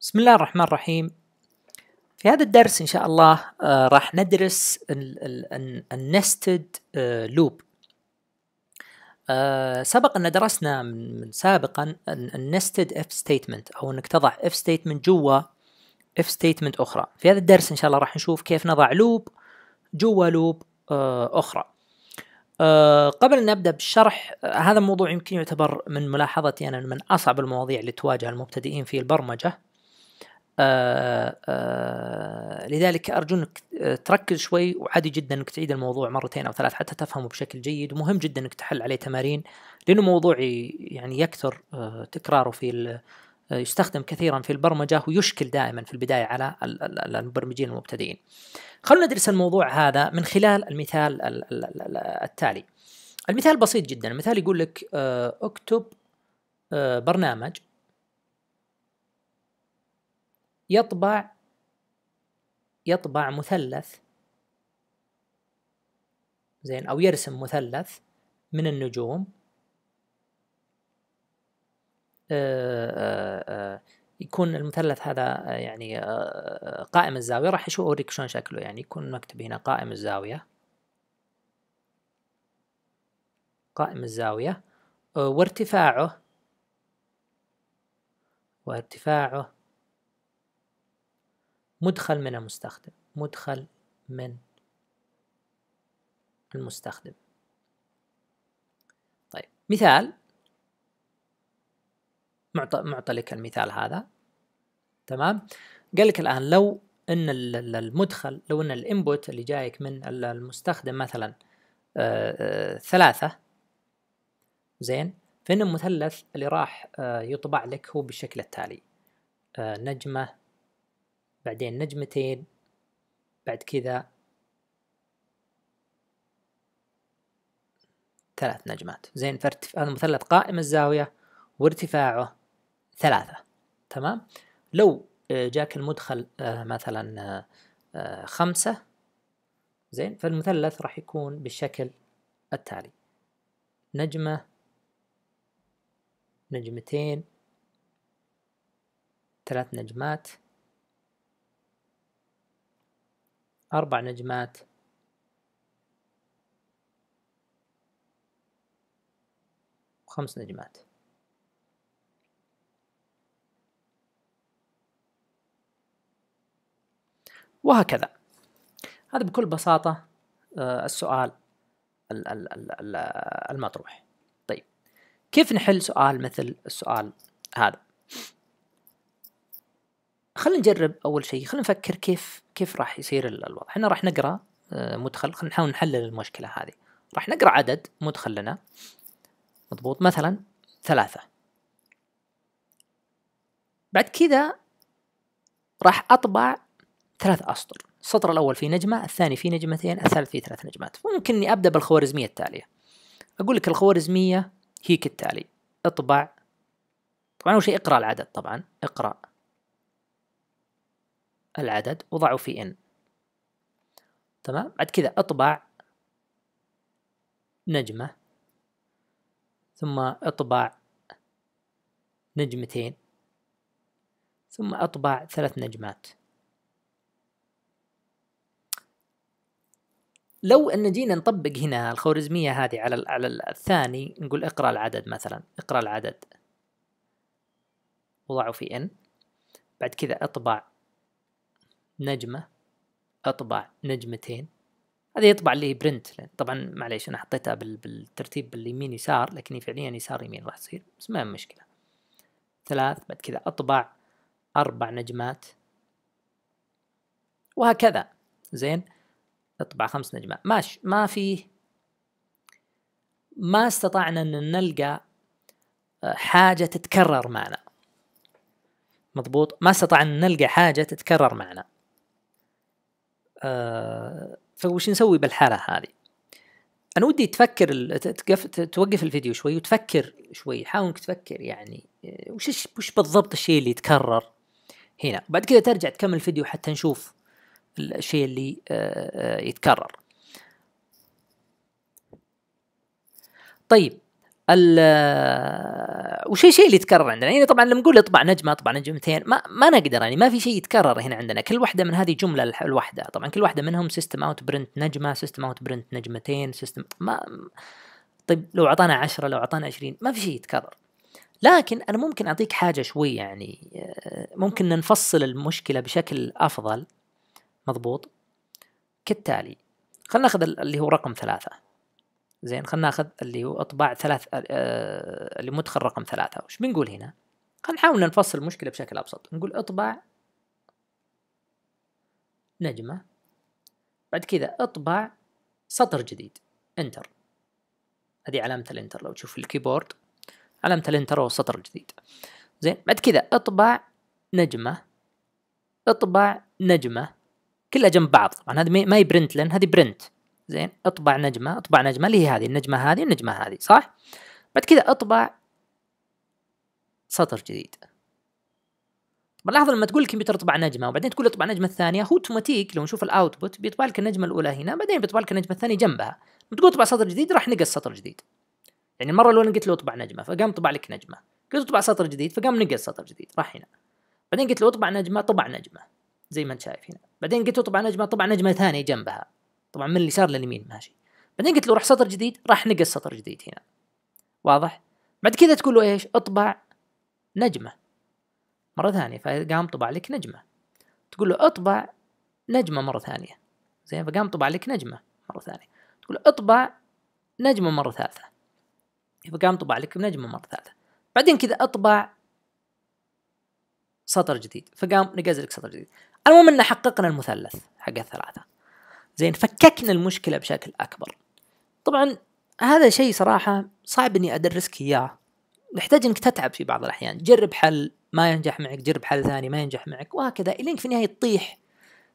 بسم الله الرحمن الرحيم في هذا الدرس إن شاء الله آه، راح ندرس النستد آه، لوب آه، سبق أن درسنا من سابقا النستد اف ستيتمنت أو أنك تضع اف ستيتمنت جوا اف ستيتمنت أخرى في هذا الدرس إن شاء الله راح نشوف كيف نضع لوب جوا لوب أخرى قبل أن نبدأ بالشرح هذا الموضوع يمكن يعتبر من ملاحظتي أنا من أصعب المواضيع اللي تواجه المبتدئين في البرمجة آه، آه، لذلك ارجو انك آه، تركز شوي وعادي جدا انك تعيد الموضوع مرتين او ثلاث حتى تفهمه بشكل جيد ومهم جدا انك تحل عليه تمارين لانه موضوع يعني يكثر تكراره في يستخدم كثيرا في البرمجه ويشكل دائما في البدايه على المبرمجين المبتدئين. خلونا ندرس الموضوع هذا من خلال المثال التالي. المثال بسيط جدا، المثال يقول لك اكتب برنامج يطبع يطبع مثلث زين أو يرسم مثلث من النجوم آه، آه، آه، يكون المثلث هذا يعني قائم الزاوية راح أوريك شلون شكله يعني يكون مكتب هنا قائم الزاوية قائم الزاوية وارتفاعه وارتفاعه مدخل من المستخدم مدخل من المستخدم طيب مثال معطى معطى لك المثال هذا تمام قال لك الان لو ان المدخل لو ان الانبوت اللي جايك من المستخدم مثلا آه، آه، ثلاثة زين فإن المثلث اللي راح آه، يطبع لك هو بالشكل التالي نجمة بعدين نجمتين بعد كذا ثلاث نجمات زين فارتف... هذا مثلث قائم الزاوية وارتفاعه ثلاثة تمام لو آه، جاك المدخل آه، مثلا آه، خمسة زين فالمثلث راح يكون بالشكل التالي نجمة نجمتين ثلاث نجمات أربع نجمات خمس نجمات وهكذا هذا بكل بساطة آه، السؤال المطروح طيب كيف نحل سؤال مثل السؤال هذا خلينا نجرب اول شيء خلينا نفكر كيف كيف راح يصير الوضع احنا راح نقرا آه، مدخل خلينا نحاول نحلل المشكله هذه راح نقرا عدد مدخل لنا مضبوط مثلا ثلاثة بعد كذا راح أطبع ثلاث أسطر السطر الأول فيه نجمة الثاني فيه نجمتين الثالث فيه ثلاث نجمات ممكن أني أبدأ بالخوارزمية التالية أقول لك الخوارزمية هي كالتالي اطبع طبعا أول شيء اقرأ العدد طبعا اقرأ العدد وضعه في ان تمام بعد كذا اطبع نجمة ثم اطبع نجمتين ثم اطبع ثلاث نجمات لو ان جينا نطبق هنا الخوارزمية هذه على على الثاني نقول اقرا العدد مثلا اقرا العدد وضعه في ان بعد كذا اطبع نجمة أطبع نجمتين هذا يطبع لي برنت طبعا معليش أنا حطيتها بالترتيب باليمين يسار لكن هي فعليا يسار يمين راح تصير بس ما مشكلة ثلاث بعد كذا أطبع أربع نجمات وهكذا زين اطبع خمس نجمات ماشي ما فيه ما استطعنا ان نلقى آه، حاجة تتكرر معنا مضبوط ما استطعنا ان نلقى حاجة تتكرر معنا آه، فوش نسوي بالحاله هذه؟ انا ودي تفكر توقف الفيديو شوي وتفكر شوي حاول انك تفكر يعني آه، وش وش بالضبط الشيء اللي يتكرر هنا بعد كذا ترجع تكمل الفيديو حتى نشوف الشيء اللي آه، يتكرر طيب وشيء شيء اللي يتكرر عندنا يعني طبعا لما نقول اطبع نجمه اطبع نجمتين ما ما نقدر يعني ما في شيء يتكرر هنا عندنا كل واحده من هذه جمله الواحده طبعا كل واحده منهم سيستم اوت برنت نجمه سيستم اوت برنت نجمتين سيستم ما طيب لو اعطانا عشرة لو اعطانا عشرين ما في شيء يتكرر لكن انا ممكن اعطيك حاجه شوي يعني آه، ممكن نفصل المشكله بشكل افضل مضبوط كالتالي خلينا ناخذ اللي هو رقم ثلاثة زين خلنا ناخذ اللي هو اطباع ثلاث آه، اللي مدخل رقم ثلاثة وش بنقول هنا خلنا نحاول نفصل المشكلة بشكل ابسط نقول اطبع نجمة بعد كذا اطبع سطر جديد انتر هذه علامة الانتر لو تشوف الكيبورد علامة الانتر هو سطر جديد زين بعد كذا اطبع نجمة اطبع نجمة كلها جنب بعض طبعا هذه ما هي برنت لان هذه برنت زين اطبع نجمه اطبع نجمه اللي هي هذه النجمه هذه النجمه هذه صح بعد كذا اطبع سطر جديد طبعا لما تقول الكمبيوتر اطبع نجمه وبعدين تقول اطبع نجمه الثانيه هو اوتوماتيك لو نشوف الاوتبوت بيطبع لك النجمه الاولى هنا بعدين بيطبع لك النجمه الثانيه جنبها تقول اطبع سطر جديد راح نقص سطر جديد يعني المره الاولى قلت له اطبع نجمه فقام طبع لك نجمه قلت اطبع سطر جديد فقام نقص سطر جديد راح هنا بعدين قلت له اطبع نجمه طبع نجمه زي ما انت شايف هنا بعدين قلت له اطبع نجمه طبع نجمه ثانيه جنبها طبعا من اليسار لليمين ماشي بعدين قلت له روح سطر جديد راح نقص سطر جديد هنا واضح بعد كذا تقول له ايش اطبع نجمه مره ثانيه فقام طبع لك نجمه تقول له اطبع نجمه مره ثانيه زين فقام طبع لك نجمه مره ثانيه تقول له اطبع نجمه مره ثالثه فقام طبع لك نجمه مره ثالثه بعدين كذا اطبع سطر جديد فقام نقز لك سطر جديد المهم ان حققنا المثلث حق الثلاثه زين فككنا المشكله بشكل اكبر طبعا هذا شيء صراحه صعب اني ادرسك اياه نحتاج انك تتعب في بعض الاحيان جرب حل ما ينجح معك جرب حل ثاني ما ينجح معك وهكذا إلينك في النهايه تطيح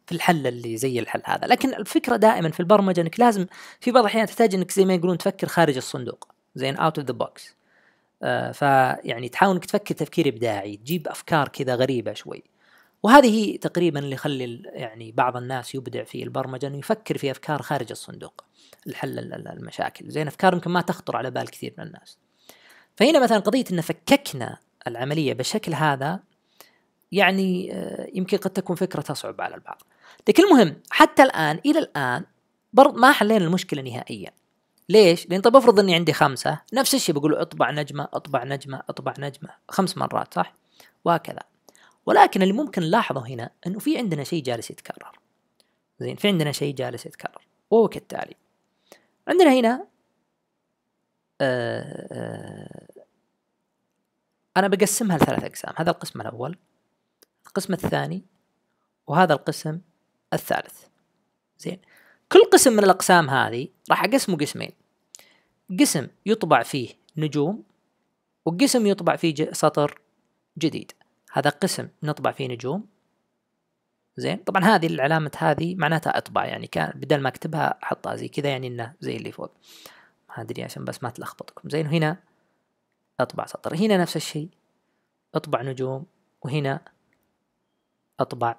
في الحل اللي زي الحل هذا لكن الفكره دائما في البرمجه انك لازم في بعض الاحيان تحتاج انك زي ما يقولون تفكر خارج الصندوق زين اوت اوف ذا بوكس فيعني تحاول انك تفكر تفكير ابداعي تجيب افكار كذا غريبه شوي وهذه تقريبا اللي يخلي يعني بعض الناس يبدع في البرمجه انه يفكر في افكار خارج الصندوق لحل المشاكل زين افكار يمكن ما تخطر على بال كثير من الناس فهنا مثلا قضيه ان فككنا العمليه بالشكل هذا يعني آه، يمكن قد تكون فكره تصعب على البعض لكن المهم حتى الان الى الان برض ما حلينا المشكله نهائيا ليش؟ لان طب افرض اني عندي خمسه نفس الشيء بقول اطبع نجمه اطبع نجمه اطبع نجمه خمس مرات صح؟ وهكذا ولكن اللي ممكن نلاحظه هنا انه في عندنا شيء جالس يتكرر زين في عندنا شيء جالس يتكرر وهو كالتالي عندنا هنا آه، آه، أنا بقسمها لثلاث أقسام هذا القسم الأول القسم الثاني وهذا القسم الثالث زين كل قسم من الأقسام هذه راح أقسمه قسمين قسم يطبع فيه نجوم وقسم يطبع فيه سطر جديد هذا قسم نطبع فيه نجوم زين طبعا هذه العلامة هذه معناتها اطبع يعني كان بدل ما اكتبها احطها زي كذا يعني انه زي اللي فوق ما ادري عشان بس ما تلخبطكم زين هنا اطبع سطر هنا نفس الشيء اطبع نجوم وهنا اطبع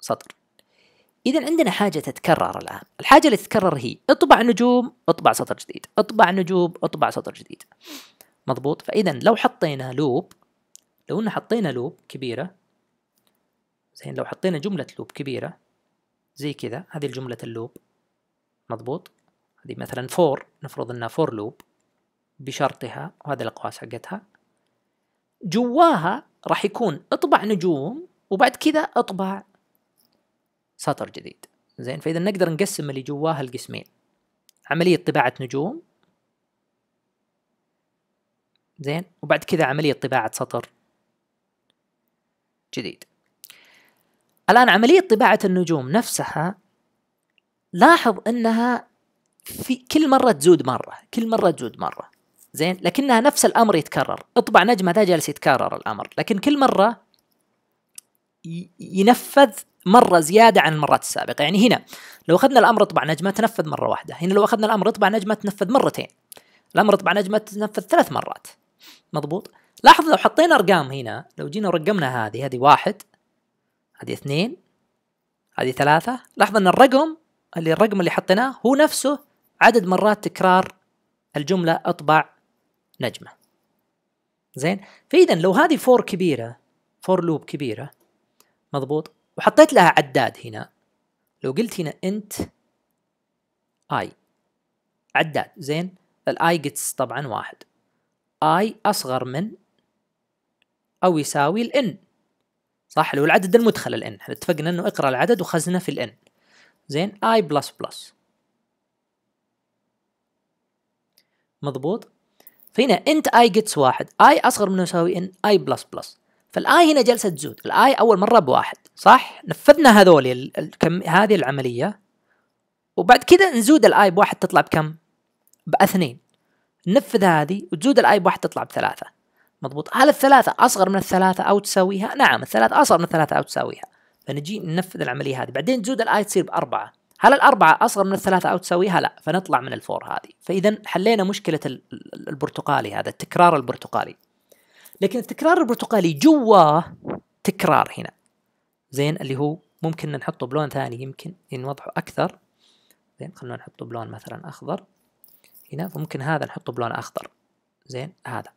سطر إذا عندنا حاجة تتكرر الآن الحاجة اللي تتكرر هي اطبع نجوم اطبع سطر جديد اطبع نجوم اطبع سطر جديد مضبوط فإذا لو حطينا لوب لو إن حطينا لوب كبيرة زين لو حطينا جملة لوب كبيرة زي كذا هذه الجملة اللوب مضبوط هذه مثلا فور نفرض انها فور لوب بشرطها وهذه الاقواس حقتها جواها راح يكون اطبع نجوم وبعد كذا اطبع سطر جديد زين فاذا نقدر نقسم اللي جواها القسمين عملية طباعة نجوم زين وبعد كذا عملية طباعة سطر جديد الآن عملية طباعة النجوم نفسها لاحظ أنها في كل مرة تزود مرة كل مرة تزود مرة زين لكنها نفس الأمر يتكرر اطبع نجمة ذا جالس يتكرر الأمر لكن كل مرة ينفذ مرة زيادة عن المرات السابقة يعني هنا لو أخذنا الأمر اطبع نجمة تنفذ مرة واحدة هنا لو أخذنا الأمر اطبع نجمة تنفذ مرتين الأمر اطبع نجمة تنفذ ثلاث مرات مضبوط لاحظ لو حطينا ارقام هنا لو جينا ورقمنا هذه هذه واحد هذه اثنين هذه ثلاثة لاحظ ان الرقم اللي الرقم اللي حطيناه هو نفسه عدد مرات تكرار الجملة اطبع نجمة زين فاذا لو هذه فور كبيرة فور لوب كبيرة مضبوط وحطيت لها عداد هنا لو قلت هنا انت اي عداد زين الاي جتس طبعا واحد اي اصغر من أو يساوي الإن صح اللي هو العدد المدخل الإن احنا اتفقنا أنه اقرأ العدد وخزنه في الإن زين I مضبوط فهنا انت I gets واحد I اصغر من يساوي ان I++ بلس بلس فالاي هنا جلسه تزود الاي اول مره بواحد صح نفذنا هذول الكم... هذه العمليه وبعد كذا نزود الاي بواحد تطلع بكم باثنين نفذ هذه وتزود الاي بواحد تطلع بثلاثه مضبوط هل الثلاثة أصغر من الثلاثة أو تساويها؟ نعم الثلاثة أصغر من الثلاثة أو تساويها فنجي ننفذ العملية هذه بعدين تزود الآي تصير بأربعة هل الأربعة أصغر من الثلاثة أو تساويها؟ لا فنطلع من الفور هذه فإذا حلينا مشكلة البرتقالي هذا التكرار البرتقالي لكن التكرار البرتقالي جواه تكرار هنا زين اللي هو ممكن نحطه بلون ثاني يمكن نوضحه أكثر زين خلونا نحطه بلون مثلا أخضر هنا فممكن هذا نحطه بلون أخضر زين هذا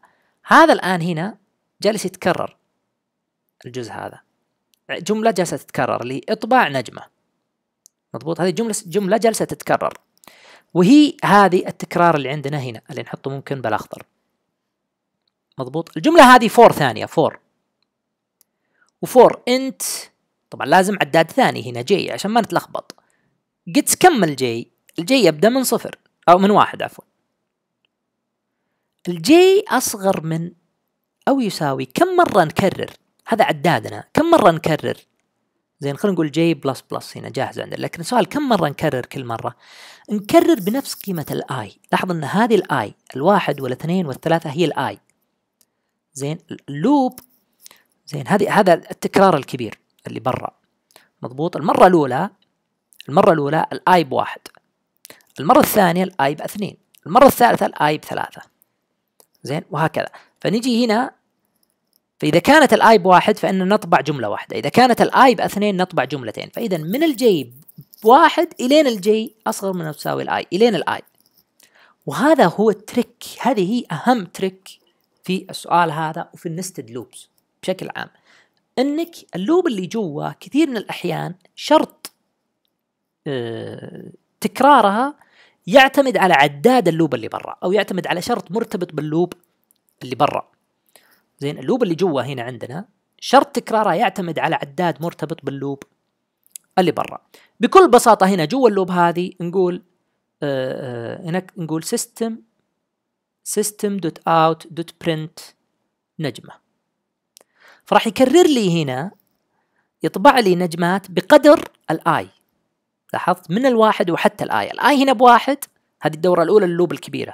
هذا الآن هنا جالس يتكرر الجزء هذا جملة جالسة تتكرر اللي إطباع نجمة مضبوط هذه جملة جملة جالسة تتكرر وهي هذه التكرار اللي عندنا هنا اللي نحطه ممكن بالأخضر مضبوط الجملة هذه فور ثانية فور وفور انت طبعا لازم عداد ثاني هنا جي عشان ما نتلخبط قد كمل جي الجي يبدأ من صفر أو من واحد عفوا الجي أصغر من أو يساوي كم مرة نكرر هذا عدادنا كم مرة نكرر زين خلينا نقول جي بلس بلس هنا جاهز عندنا لكن السؤال كم مرة نكرر كل مرة نكرر بنفس قيمة الاي لاحظ ان هذه الاي الواحد والاثنين والثلاثة هي الاي زين اللوب زين هذه هذا التكرار الكبير اللي برا مضبوط المرة الأولى المرة الأولى الاي بواحد المرة الثانية الاي باثنين المرة الثالثة الاي بثلاثة زين وهكذا فنجي هنا فإذا كانت الآي بواحد فإن نطبع جملة واحدة إذا كانت الآي باثنين نطبع جملتين فإذا من الجي بواحد إلين الجي أصغر من تساوي الآي إلين الآي وهذا هو التريك هذه هي أهم تريك في السؤال هذا وفي النستد لوبس بشكل عام انك اللوب اللي جوا كثير من الاحيان شرط آه، تكرارها يعتمد على عداد اللوب اللي برا او يعتمد على شرط مرتبط باللوب اللي برا زين اللوب اللي جوا هنا عندنا شرط تكراره يعتمد على عداد مرتبط باللوب اللي برا بكل بساطه هنا جوا اللوب هذه نقول آه, آه، هناك نقول سيستم سيستم دوت اوت دوت برنت نجمه فراح يكرر لي هنا يطبع لي نجمات بقدر الاي لاحظت من الواحد وحتى الآية الآية هنا بواحد هذه الدورة الأولى اللوب الكبيرة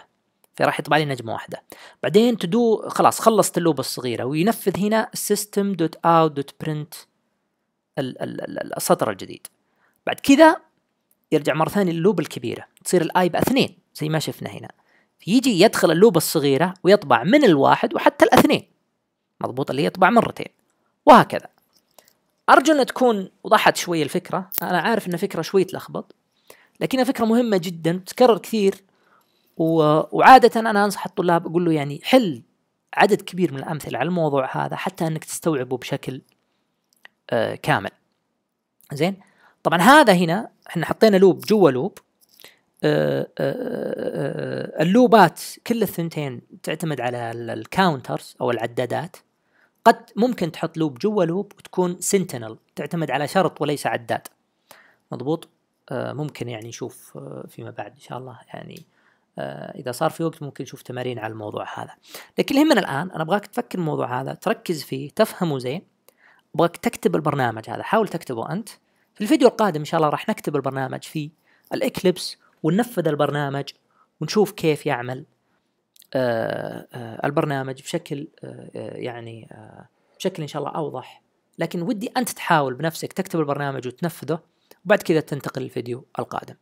فراح يطبع لي نجمة واحدة بعدين تدو خلاص خلصت اللوب الصغيرة وينفذ هنا system.out.print السطر الجديد بعد كذا يرجع مرة ثانية للوب الكبيرة تصير الآي باثنين زي ما شفنا هنا يجي يدخل اللوب الصغيرة ويطبع من الواحد وحتى الاثنين مضبوط اللي يطبع مرتين وهكذا ارجو ان تكون وضحت شوي الفكره انا عارف ان فكره شوي تلخبط لكنها فكره مهمه جدا تتكرر كثير و... وعاده انا انصح الطلاب اقول له يعني حل عدد كبير من الامثله على الموضوع هذا حتى انك تستوعبه بشكل آه كامل زين طبعا هذا هنا احنا حطينا لوب جوا لوب آه، آه، آه، اللوبات كل الثنتين تعتمد على الكاونترز او العدادات قد ممكن تحط لوب جوا لوب وتكون سنتينل تعتمد على شرط وليس عداد مضبوط آه، ممكن يعني نشوف آه، فيما بعد ان شاء الله يعني آه، اذا صار في وقت ممكن نشوف تمارين على الموضوع هذا لكن يهمنا الان انا ابغاك تفكر الموضوع هذا تركز فيه تفهمه زين ابغاك تكتب البرنامج هذا حاول تكتبه انت في الفيديو القادم ان شاء الله راح نكتب البرنامج في الاكليبس وننفذ البرنامج ونشوف كيف يعمل آه، آه، البرنامج بشكل آه، يعني بشكل ان شاء الله اوضح لكن ودي انت تحاول بنفسك تكتب البرنامج وتنفذه وبعد كذا تنتقل للفيديو القادم